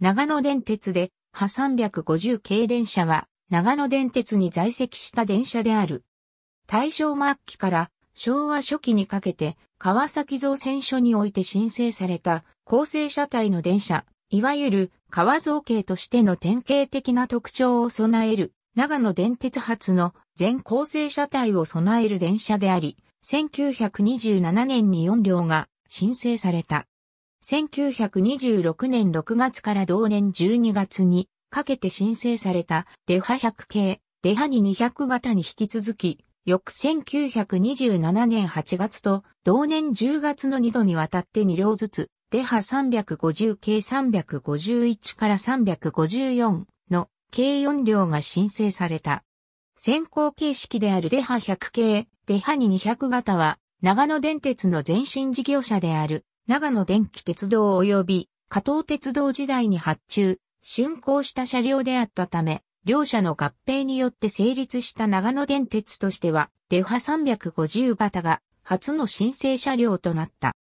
長野電鉄で、波350系電車は、長野電鉄に在籍した電車である。大正末期から昭和初期にかけて、川崎造船所において申請された、構成車体の電車、いわゆる川造形としての典型的な特徴を備える、長野電鉄発の全構成車体を備える電車であり、1927年に4両が申請された。1926年6月から同年12月にかけて申請されたデハ100系、デハに200型に引き続き、翌1927年8月と同年10月の2度にわたって2両ずつ、デハ350系351から354の計4両が申請された。先行形式であるデハ100系、デハに200型は、長野電鉄の前身事業者である長野電気鉄道及び加藤鉄道時代に発注、竣工した車両であったため、両社の合併によって成立した長野電鉄としては、デハ350型が初の申請車両となった。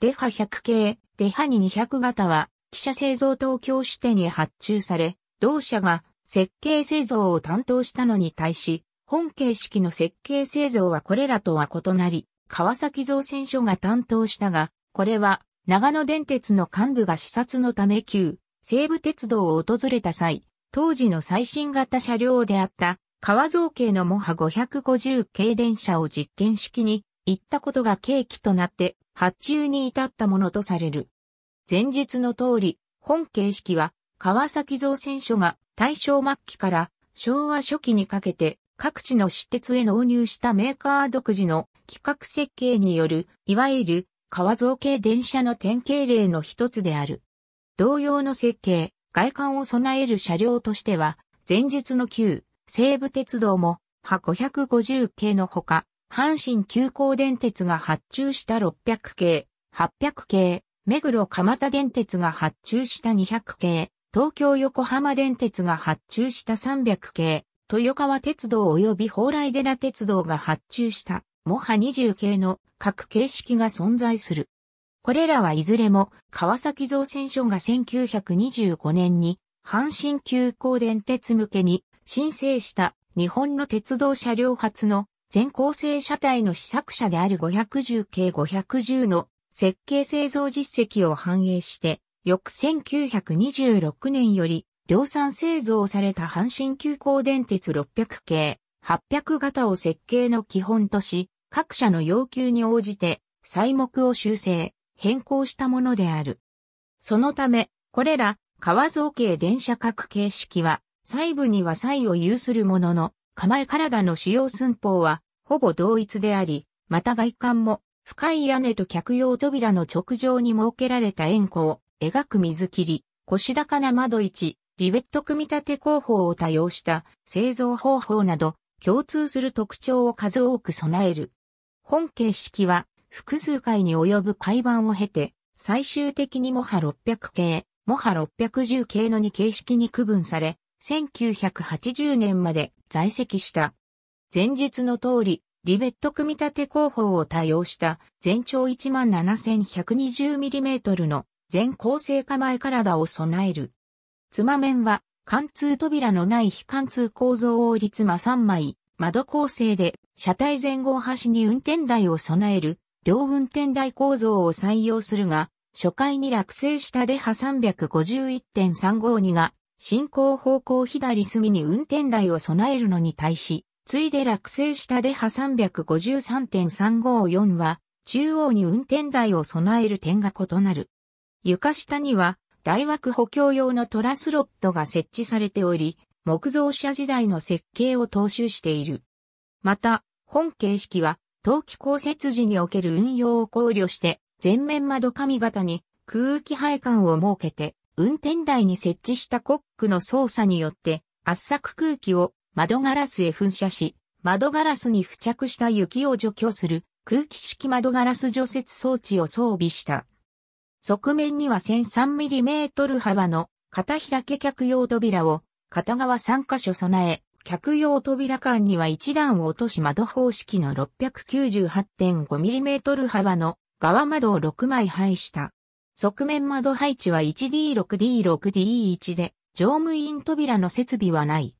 デハ100系、デハに200型は、汽車製造東京支店に発注され、同社が設計製造を担当したのに対し、本形式の設計製造はこれらとは異なり、川崎造船所が担当したが、これは、長野電鉄の幹部が視察のため旧、西武鉄道を訪れた際、当時の最新型車両であった、川造形のモハ550系電車を実験式に行ったことが契機となって発注に至ったものとされる。前述の通り、本形式は川崎造船所が大正末期から昭和初期にかけて各地の私鉄へ納入したメーカー独自の企画設計による、いわゆる川造形電車の典型例の一つである。同様の設計、外観を備える車両としては、前述の旧、西武鉄道も、派550系のほか、阪神急行電鉄が発注した600系、800系、目黒蒲田電鉄が発注した200系、東京横浜電鉄が発注した300系、豊川鉄道及び蓬莱寺鉄道が発注したモハ20系の各形式が存在する。これらはいずれも川崎造船所が1925年に阪神急行電鉄向けに申請した日本の鉄道車両発の全構成車体の試作車である510系510の設計製造実績を反映して、翌1926年より量産製造された阪神急行電鉄600系800型を設計の基本とし、各社の要求に応じて、細目を修正、変更したものである。そのため、これら、川造形電車各形式は、細部には細を有するものの、構え体の主要寸法は、ほぼ同一であり、また外観も、深い屋根と客用扉の直上に設けられた円弧を描く水切り、腰高な窓置、リベット組み立て工法を多用した製造方法など共通する特徴を数多く備える。本形式は複数回に及ぶ階番を経て、最終的にモハ600系、モハ610系の2形式に区分され、1980年まで在籍した。前述の通り、リベット組み立て工法を多用した全長 17120mm の全構成構え体を備える。つま面は貫通扉のない非貫通構造を立間3枚、窓構成で車体前後端に運転台を備える両運転台構造を採用するが、初回に落成したデハ351.352が進行方向左隅に運転台を備えるのに対し、ついで落成したデハ353.354は中央に運転台を備える点が異なる。床下には大枠補強用のトラスロットが設置されており、木造車時代の設計を踏襲している。また、本形式は、冬季降雪時における運用を考慮して、全面窓上型に空気配管を設けて、運転台に設置したコックの操作によって、圧搾空気を窓ガラスへ噴射し、窓ガラスに付着した雪を除去する空気式窓ガラス除雪装置を装備した。側面には 1003mm 幅の片開け客用扉を片側3カ所備え、客用扉間には1段を落とし窓方式の 698.5mm 幅の側窓を6枚配した。側面窓配置は 1D6D6D1 で、乗務員扉の設備はない。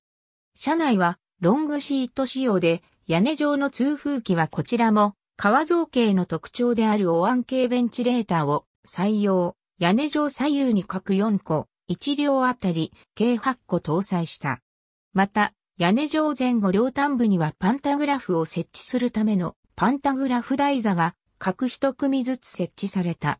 車内はロングシート仕様で、屋根上の通風機はこちらも、革造形の特徴であるお椀系ベンチレーターを採用、屋根上左右に各4個、1両あたり計8個搭載した。また、屋根上前後両端部にはパンタグラフを設置するためのパンタグラフ台座が各一組ずつ設置された。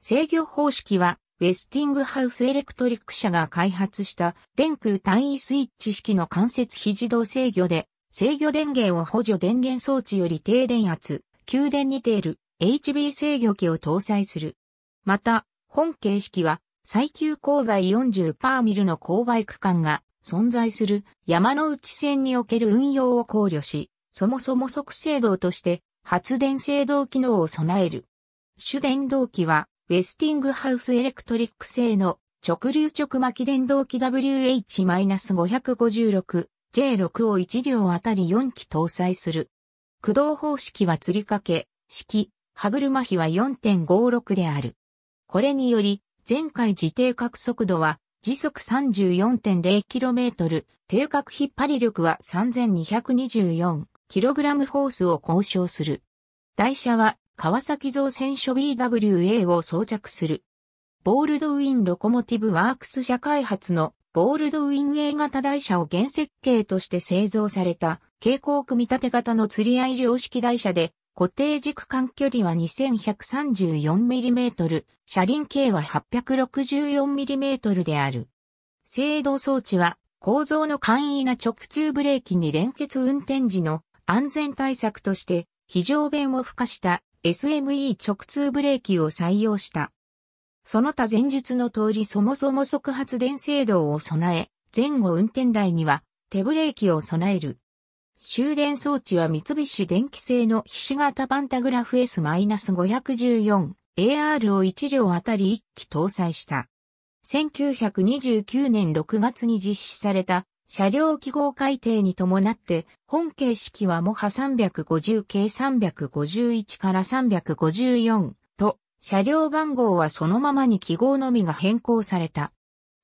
制御方式は、ウェスティングハウスエレクトリック社が開発した電空単位スイッチ式の間接非自動制御で、制御電源を補助電源装置より低電圧、給電にている HB 制御機を搭載する。また、本形式は最急勾配40パーミルの勾配区間が存在する山の内線における運用を考慮し、そもそも即制動として発電制動機能を備える。主電動機はウェスティングハウスエレクトリック製の直流直巻電動機 WH-556J6 を1両あたり4機搭載する。駆動方式は吊り掛け、式、歯車比は4.56である。これにより、前回自定角速度は時速 34.0km、定角引っ張り力は 3224kg ホースを交渉する。台車は川崎造船所 BWA を装着する。ボールドウィンロコモティブワークス社開発のボールドウィン A 型台車を原設計として製造された蛍光組み立て型の釣り合い量式台車で固定軸間距離は 2134mm、車輪径は 864mm である。制動装置は構造の簡易な直通ブレーキに連結運転時の安全対策として非常弁を付加した SME 直通ブレーキを採用した。その他前述の通りそもそも速発電制動を備え、前後運転台には手ブレーキを備える。終電装置は三菱電機製の菱形パンタグラフ S-514AR を1両あたり1機搭載した。1929年6月に実施された車両記号改定に伴って本形式はモハ350系351から354と車両番号はそのままに記号のみが変更された。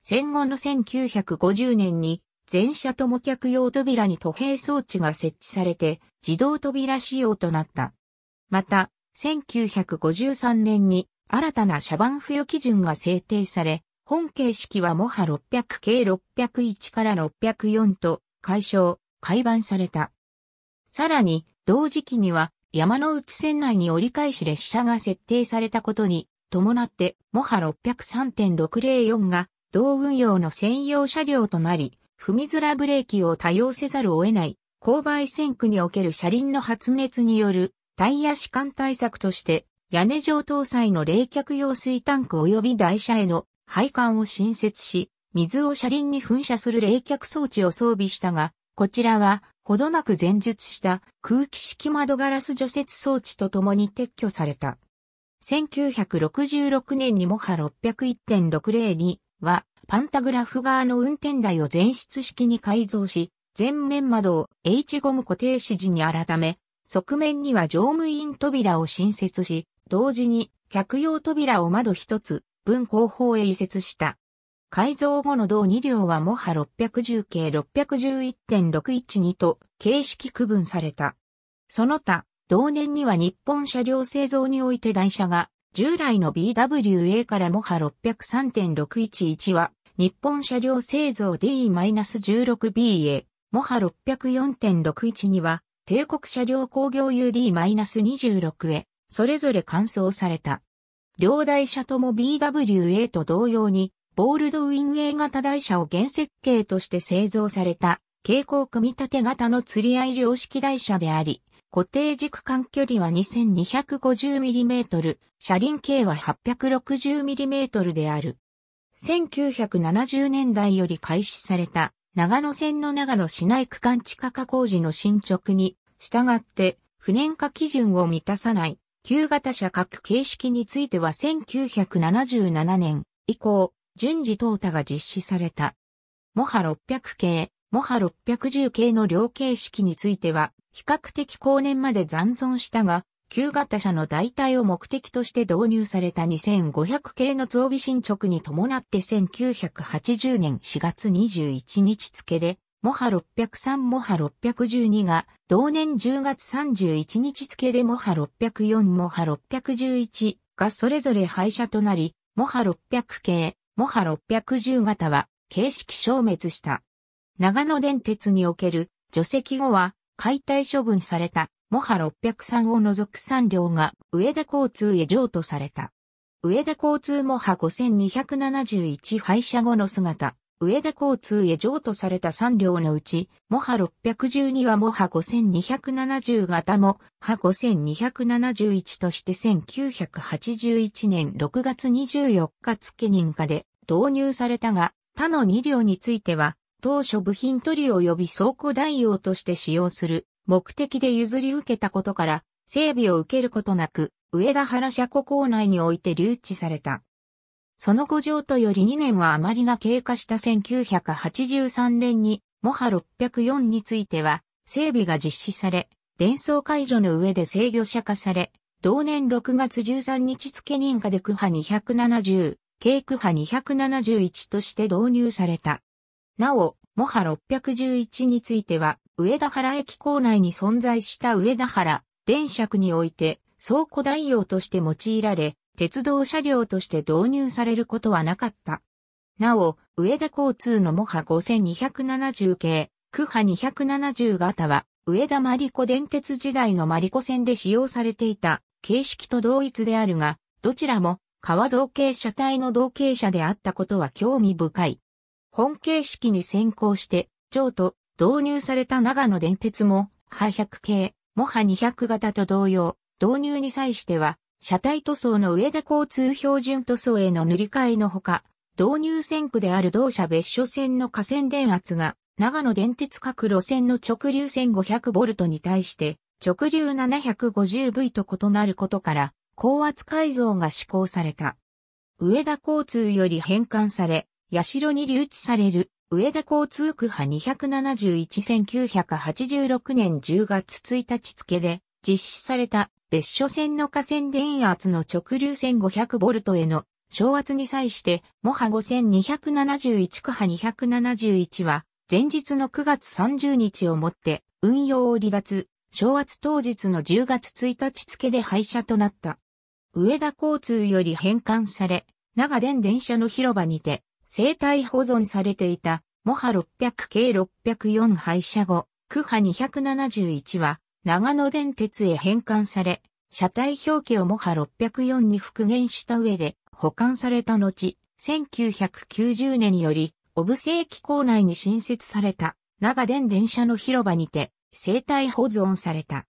戦後の1950年に全車とも客用扉に途閉装置が設置されて自動扉仕様となった。また、1953年に新たな車番付与基準が制定され、本形式はモハ600系601から604と解消、改版された。さらに、同時期には山の内線内に折り返し列車が設定されたことに伴って、モハ603.604が同運用の専用車両となり、踏みづらブレーキを多用せざるを得ない、勾配線区における車輪の発熱によるタイヤ弛緩対策として、屋根上搭載の冷却用水タンク及び台車への配管を新設し、水を車輪に噴射する冷却装置を装備したが、こちらは、ほどなく前述した空気式窓ガラス除雪装置とともに撤去された。1966年にモハ601.602は、パンタグラフ側の運転台を全室式に改造し、前面窓を H ゴム固定指示に改め、側面には乗務員扉を新設し、同時に客用扉を窓一つ、分後方へ移設した。改造後の同2両はモハ610系611.612と形式区分された。その他、同年には日本車両製造において台車が従来の BWA からモハ603.611は日本車両製造 D-16B へ、モハ604.61には、帝国車両工業 UD-26 へ、それぞれ換装された。両台車とも BWA と同様に、ボールドウィン A 型台車を原設計として製造された、蛍光組み立て型の釣り合い量式台車であり、固定軸間距離は 2250mm、車輪径は 860mm である。1970年代より開始された長野線の長野市内区間地下化工事の進捗に従って不燃化基準を満たさない旧型車各形式については1977年以降順次淘汰が実施された。モハ600系、モハ610系の両形式については比較的後年まで残存したが旧型車の代替を目的として導入された2500系の増備進捗に伴って1980年4月21日付で、モハ603モハ612が、同年10月31日付でモハ604モハ611がそれぞれ廃車となり、モハ600系、モハ610型は、形式消滅した。長野電鉄における除籍後は解体処分されたモハ603を除く3両が上田交通へ譲渡された。上田交通モハ5271廃車後の姿、上田交通へ譲渡された3両のうち、モハ612はモハ5270型も、ハ5271として1981年6月24日付認可で導入されたが、他の2両については、当初部品取り及び倉庫代用として使用する目的で譲り受けたことから、整備を受けることなく、上田原車庫構内において留置された。その後譲渡より2年は余りが経過した1983年に、モハ604については、整備が実施され、伝送解除の上で制御者化され、同年6月13日付認可で区派270、軽区派271として導入された。なお、モハ611については、上田原駅構内に存在した上田原、電車区において、倉庫代用として用いられ、鉄道車両として導入されることはなかった。なお、上田交通のモハ5270系、クハ270型は、上田マリコ電鉄時代のマリコ線で使用されていた形式と同一であるが、どちらも川造形車体の同型車であったことは興味深い。本形式に先行して、上都導入された長野電鉄も、ハ100系、モハ200型と同様、導入に際しては、車体塗装の上田交通標準塗装への塗り替えのほか、導入線区である同社別所線の河川電圧が、長野電鉄各路線の直流 1500V に対して、直流 750V と異なることから、高圧改造が施行された。上田交通より変換され、八代に留置される上田交通区派2711986年10月1日付で実施された別所線の河川電圧の直流線 500V への昇圧に際してもは5271区派271は前日の9月30日をもって運用を離脱、昇圧当日の10月1日付で廃車となった。上田交通より返還され、長電電車の広場にて、生体保存されていた、モハ600 k 604廃車後、クハ271は、長野電鉄へ返還され、車体表記をモハ604に復元した上で、保管された後、1990年により、オブセ駅構内に新設された、長電電車の広場にて、生体保存された。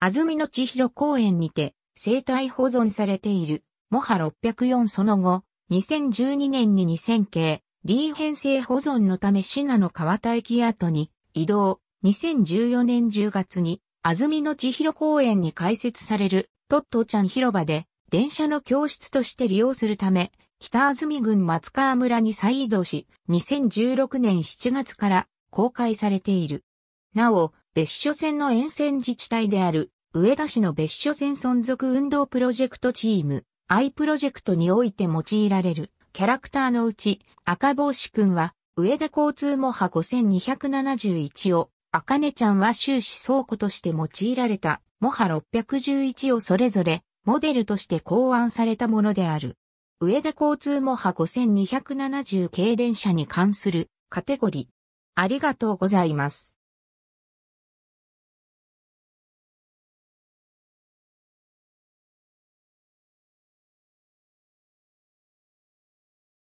安住の千尋公園にて、生体保存されている、モハ604その後、2012年に2000系 D 編成保存のため品の川田駅跡に移動。2014年10月に安曇野千尋公園に開設されるトットちゃん広場で電車の教室として利用するため北安住郡松川村に再移動し2016年7月から公開されている。なお、別所線の沿線自治体である上田市の別所線存続運動プロジェクトチームアイプロジェクトにおいて用いられるキャラクターのうち赤帽子くんは上田交通模波5271を赤根ちゃんは終始倉庫として用いられた模波611をそれぞれモデルとして考案されたものである。上田交通模波5270軽電車に関するカテゴリー。ありがとうございます。